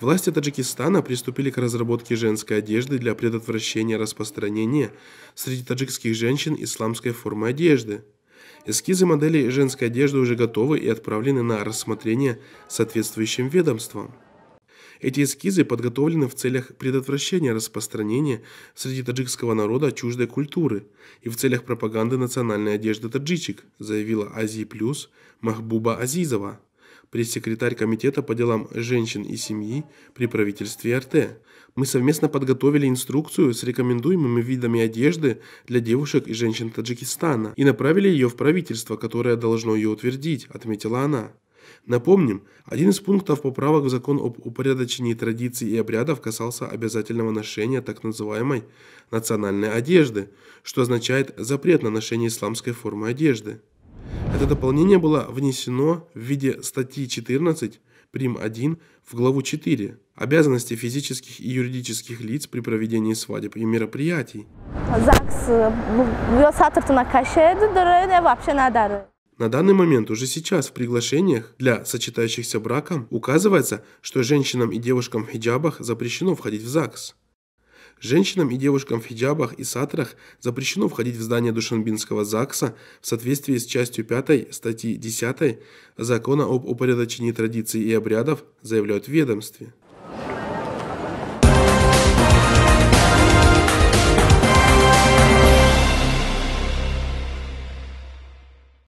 Власти Таджикистана приступили к разработке женской одежды для предотвращения распространения среди таджикских женщин исламской формы одежды. Эскизы моделей женской одежды уже готовы и отправлены на рассмотрение соответствующим ведомствам. Эти эскизы подготовлены в целях предотвращения распространения среди таджикского народа чуждой культуры и в целях пропаганды национальной одежды таджичек, заявила Азии Плюс Махбуба Азизова пресс-секретарь Комитета по делам женщин и семьи при правительстве РТ. Мы совместно подготовили инструкцию с рекомендуемыми видами одежды для девушек и женщин Таджикистана и направили ее в правительство, которое должно ее утвердить, отметила она. Напомним, один из пунктов поправок в закон об упорядочении традиций и обрядов касался обязательного ношения так называемой национальной одежды, что означает запрет на ношение исламской формы одежды. Это дополнение было внесено в виде статьи 14 прим. 1 в главу 4 «Обязанности физических и юридических лиц при проведении свадеб и мероприятий». Э, ну, на данный момент, уже сейчас, в приглашениях для сочетающихся браком указывается, что женщинам и девушкам в хиджабах запрещено входить в ЗАГС. Женщинам и девушкам в хиджабах и сатрах запрещено входить в здание Душанбинского ЗАГСа в соответствии с частью 5 статьи 10 Закона об упорядочении традиций и обрядов, заявляют в ведомстве.